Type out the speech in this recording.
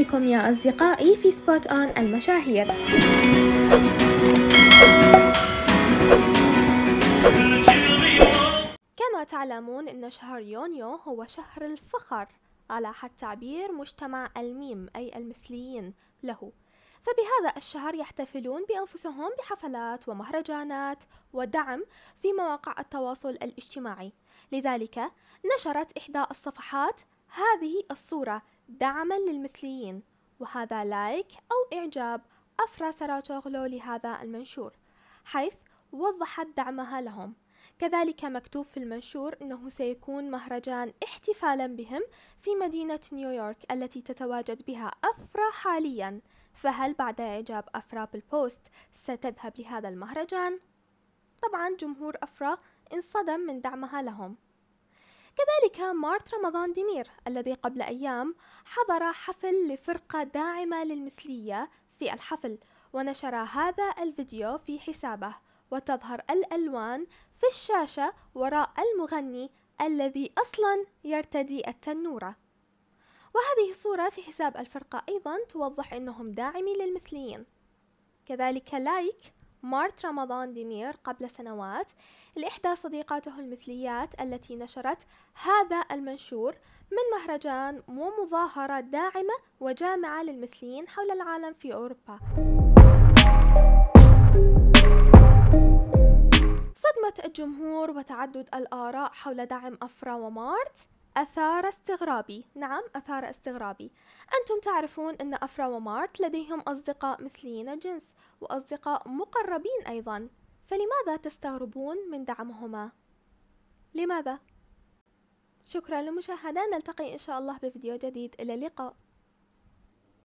بكم يا أصدقائي في سبوت أون المشاهير كما تعلمون أن شهر يونيو هو شهر الفخر على حد تعبير مجتمع الميم أي المثليين له فبهذا الشهر يحتفلون بأنفسهم بحفلات ومهرجانات ودعم في مواقع التواصل الاجتماعي لذلك نشرت إحدى الصفحات هذه الصورة دعما للمثليين وهذا لايك أو إعجاب أفرى سراتوغلو لهذا المنشور حيث وضحت دعمها لهم كذلك مكتوب في المنشور أنه سيكون مهرجان احتفالا بهم في مدينة نيويورك التي تتواجد بها أفرا حاليا فهل بعد إعجاب أفرا بالبوست ستذهب لهذا المهرجان؟ طبعا جمهور أفرا انصدم من دعمها لهم كذلك مارت رمضان ديمير الذي قبل أيام حضر حفل لفرقة داعمة للمثلية في الحفل ونشر هذا الفيديو في حسابه وتظهر الألوان في الشاشة وراء المغني الذي أصلا يرتدي التنورة وهذه صورة في حساب الفرقة أيضا توضح أنهم داعمين للمثليين كذلك لايك مارت رمضان ديمير قبل سنوات لإحدى صديقاته المثليات التي نشرت هذا المنشور من مهرجان ومظاهرة داعمة وجامعة للمثليين حول العالم في أوروبا صدمة الجمهور وتعدد الآراء حول دعم أفرا ومارت أثار استغرابي نعم أثار استغرابي أنتم تعرفون أن أفرا ومارت لديهم أصدقاء مثليين الجنس وأصدقاء مقربين أيضا فلماذا تستغربون من دعمهما؟ لماذا؟ شكرا للمشاهدة نلتقي إن شاء الله بفيديو جديد إلى اللقاء